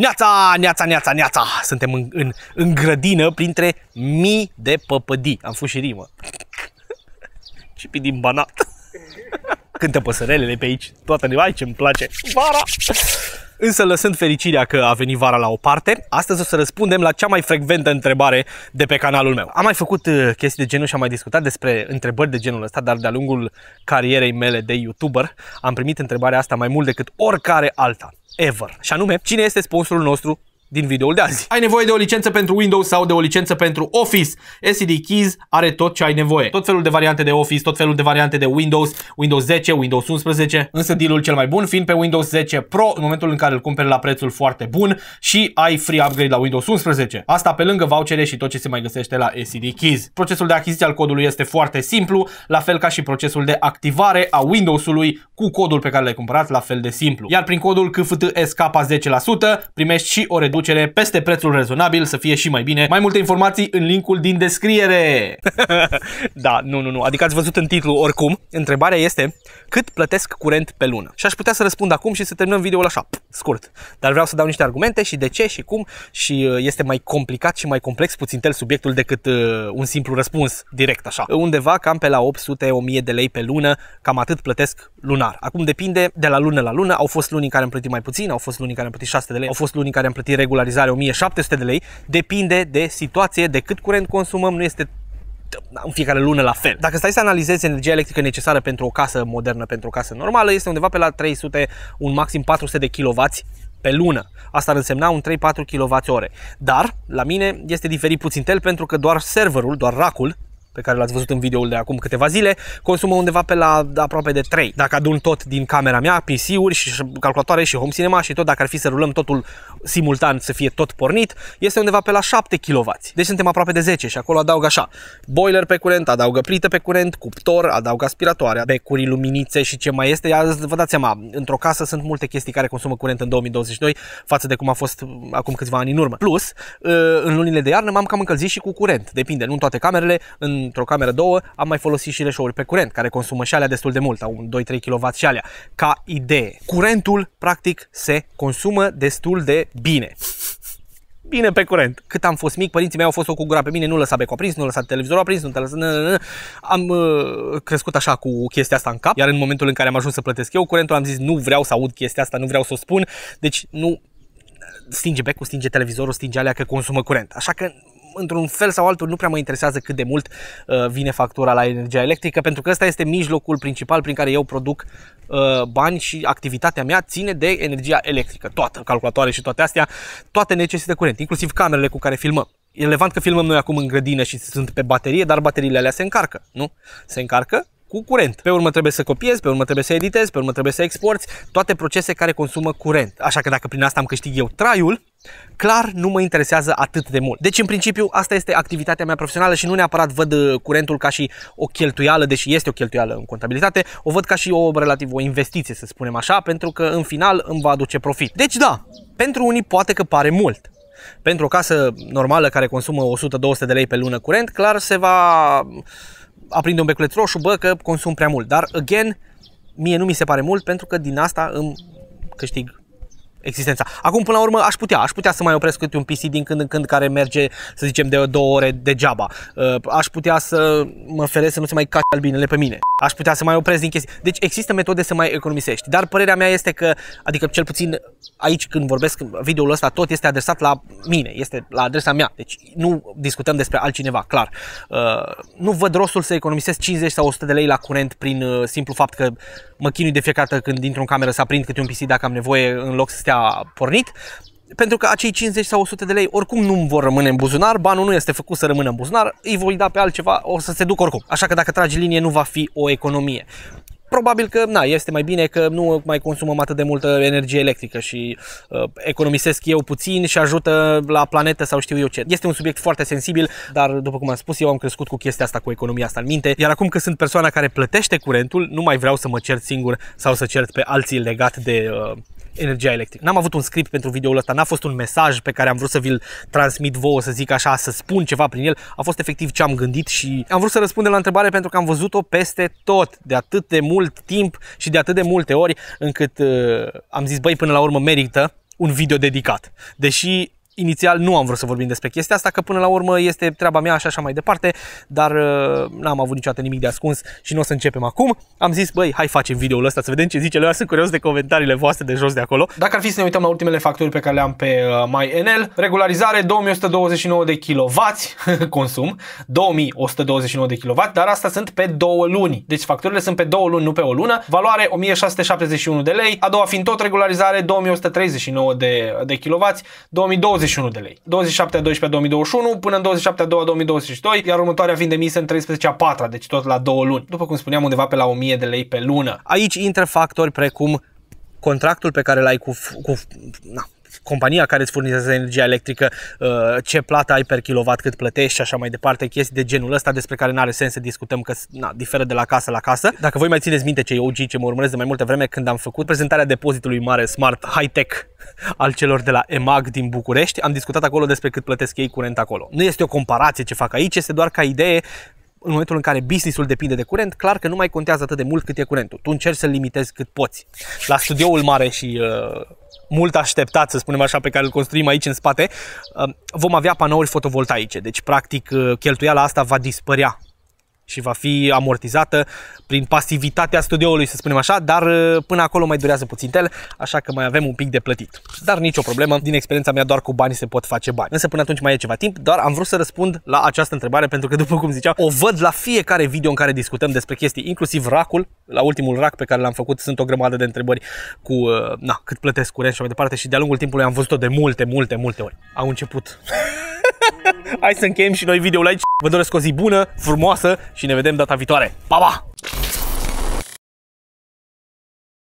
Neața, neața, neața, neața! Suntem în, în, în grădină printre mii de păpădii. Am fost și rimă. pe din banat. Cântă păsărelele pe aici. Toată ce îmi place. Vara! Însă lăsând fericirea că a venit vara la o parte, astăzi o să răspundem la cea mai frecventă întrebare de pe canalul meu. Am mai făcut uh, chestii de genul și am mai discutat despre întrebări de genul ăsta, dar de-a lungul carierei mele de YouTuber am primit întrebarea asta mai mult decât oricare alta ever. Și anume, cine este sponsorul nostru din videoul de azi. Ai nevoie de o licență pentru Windows sau de o licență pentru Office. SD Keys are tot ce ai nevoie. Tot felul de variante de Office, tot felul de variante de Windows, Windows 10, Windows 11, însă dealul cel mai bun fiind pe Windows 10 Pro în momentul în care îl cumperi la prețul foarte bun și ai free upgrade la Windows 11. Asta pe lângă vouchere și tot ce se mai găsește la SD Keys. Procesul de achiziție al codului este foarte simplu, la fel ca și procesul de activare a Windows-ului cu codul pe care l-ai cumpărat, la fel de simplu. Iar prin codul KFTSK 10% primești și o reducere reducere peste prețul rezonabil, să fie și mai bine. Mai multe informații în linkul din descriere. da, nu, nu, nu. Adică ați văzut în titlu oricum. Întrebarea este cât plătesc curent pe lună. Și aș putea să răspund acum și să terminăm videoul așa, scurt. Dar vreau să dau niște argumente și de ce și cum și uh, este mai complicat și mai complex puțin tel subiectul decât uh, un simplu răspuns direct așa. Undeva cam pe la 800-1000 de lei pe lună, cam atât plătesc lunar. Acum depinde de la lună la lună. Au fost luni în care am plătit mai puțin, au fost luni în care am plătit 6 de lei, au fost luni în care am plătit regulă regularizare 1700 de lei, depinde de situație, de cât curent consumăm, nu este în fiecare lună la fel. Dacă stai să analizezi energia electrică necesară pentru o casă modernă, pentru o casă normală, este undeva pe la 300, un maxim 400 de kW pe lună. Asta ar însemna un 3-4 kWh. Dar, la mine, este diferit puțin el pentru că doar serverul, doar racul, pe care l-ați văzut în videoul de acum câteva zile, consumă undeva pe la aproape de 3. Dacă adun tot din camera mea, PC-uri și calculatoare și home cinema și tot, dacă ar fi să rulăm totul simultan să fie tot pornit, este undeva pe la 7 kW. Deci suntem aproape de 10 și acolo adaug așa. Boiler pe curent, adaugă plită pe curent, cuptor, adaugă, aspiratoare, becuri, luminițe și ce mai este. Ia, vă dați seama, într-o casă sunt multe chestii care consumă curent în 2022 față de cum a fost acum câțiva ani în urmă. Plus, în lunile de iarnă m-am cam încălzit și cu curent. Depinde, nu în toate camerele, în într-o cameră, două, am mai folosit și leșouri pe curent, care consumă și alea destul de mult, au un 2-3 kW și alea, ca idee. Curentul, practic, se consumă destul de bine bine pe curent. Cât am fost mic, părinții mei au fost o cu gura pe mine, nu lăsa becul aprins, nu lăsa televizorul aprins, nu te lăsa... Am uh, crescut așa cu chestia asta în cap, iar în momentul în care am ajuns să plătesc eu curentul, am zis nu vreau să aud chestia asta, nu vreau să o spun, deci nu stinge becul, stinge televizorul, stinge alea că consumă curent. Așa că într-un fel sau altul nu prea mă interesează cât de mult uh, vine factura la energia electrică, pentru că ăsta este mijlocul principal prin care eu produc uh, bani și activitatea mea ține de energia electrică. Toată, calculatoare și toate astea, toate necesită curent, inclusiv camerele cu care filmăm. E relevant că filmăm noi acum în grădină și sunt pe baterie, dar bateriile alea se încarcă, nu? Se încarcă cu curent. Pe urmă trebuie să copiezi, pe urmă trebuie să editezi, pe urmă trebuie să exporti, toate procese care consumă curent. Așa că dacă prin asta am câștig eu traiul, clar nu mă interesează atât de mult. Deci, în principiu, asta este activitatea mea profesională și nu neapărat văd uh, curentul ca și o cheltuială, deși este o cheltuială în contabilitate, o văd ca și o relativ o investiție, să spunem așa, pentru că în final îmi va aduce profit. Deci, da, pentru unii poate că pare mult, pentru o casă normală care consumă 100-200 de lei pe lună curent, clar se va aprinde un beculeț roșu, bă, că consum prea mult. Dar, again, mie nu mi se pare mult pentru că din asta îmi câștig existența. Acum, până la urmă, aș putea, aș putea să mai opresc câte un PC din când în când care merge, să zicem, de două ore degeaba. Uh, aș putea să mă feresc să nu se mai cace albinele pe mine. Aș putea să mai opresc din chestii. Deci există metode să mai economisești. Dar părerea mea este că, adică cel puțin aici când vorbesc, videoul ăsta tot este adresat la mine, este la adresa mea. Deci nu discutăm despre altcineva, clar. Uh, nu văd rostul să economisesc 50 sau 100 de lei la curent prin uh, simplu fapt că mă chinui de fiecare dată când dintr-o cameră să aprind câte un PC dacă am nevoie în loc să stea povestea pornit, pentru că acei 50 sau 100 de lei oricum nu vor rămâne în buzunar, banul nu este făcut să rămână în buzunar, îi voi da pe altceva, o să se duc oricum. Așa că dacă tragi linie nu va fi o economie. Probabil că, na, este mai bine că nu mai consumăm atât de multă energie electrică și uh, economisesc eu puțin și ajută la planetă sau știu eu ce. Este un subiect foarte sensibil, dar după cum am spus, eu am crescut cu chestia asta, cu economia asta în minte, iar acum că sunt persoana care plătește curentul, nu mai vreau să mă cert singur sau să cert pe alții legat de uh, energia electrică. N-am avut un script pentru videoul ăsta, n-a fost un mesaj pe care am vrut să vi-l transmit vouă, să zic așa, să spun ceva prin el. A fost efectiv ce am gândit și am vrut să răspund la întrebare pentru că am văzut-o peste tot, de atât de mult timp și de atât de multe ori, încât uh, am zis, băi, până la urmă merită un video dedicat. Deși inițial nu am vrut să vorbim despre chestia asta, că până la urmă este treaba mea și așa mai departe, dar uh, n-am avut niciodată nimic de ascuns și nu o să începem acum. Am zis, băi, hai facem videoul ăsta să vedem ce zice lumea, sunt curios de comentariile voastre de jos de acolo. Dacă ar fi să ne uităm la ultimele facturi pe care le am pe uh, MyNL, regularizare 2129 de kW consum, 2129 de kW, dar asta sunt pe două luni. Deci facturile sunt pe două luni, nu pe o lună. Valoare 1671 de lei, a doua fiind tot regularizare 2139 de, de kW, 2020 21 de lei. 27 a 12 a 2021 până în 27 a 2 a 2022, iar următoarea fiind emisă în 13 a 4 deci tot la 2 luni. După cum spuneam, undeva pe la 1000 de lei pe lună. Aici intră factori precum contractul pe care l-ai cu, cu na, compania care îți furnizează energia electrică, uh, ce plată ai per kilowatt, cât plătești și așa mai departe, chestii de genul ăsta despre care nu are sens să discutăm că na, diferă de la casă la casă. Dacă voi mai țineți minte cei OG ce mă urmăresc de mai multe vreme când am făcut prezentarea depozitului mare Smart High Tech al celor de la EMAG din București, am discutat acolo despre cât plătesc ei curent acolo. Nu este o comparație ce fac aici, este doar ca idee în momentul în care businessul depinde de curent, clar că nu mai contează atât de mult cât e curentul. Tu încerci să-l limitezi cât poți. La studioul mare și uh, mult așteptat, să spunem așa, pe care îl construim aici în spate, uh, vom avea panouri fotovoltaice. Deci, practic, uh, cheltuiala asta va dispărea și va fi amortizată prin pasivitatea studioului, să spunem așa, dar uh, până acolo mai durează puțin el, așa că mai avem un pic de plătit. Dar nicio problemă, din experiența mea doar cu bani se pot face bani. Însă până atunci mai e ceva timp, doar am vrut să răspund la această întrebare pentru că după cum ziceam, o văd la fiecare video în care discutăm despre chestii, inclusiv racul, la ultimul rac pe care l-am făcut sunt o grămadă de întrebări cu uh, na, cât plătesc curent și mai departe și de-a lungul timpului am văzut-o de multe, multe, multe ori. Au început. Hai să încheiem și noi videoul aici. Vă doresc o zi bună, frumoasă și ne vedem data viitoare. Pa, pa!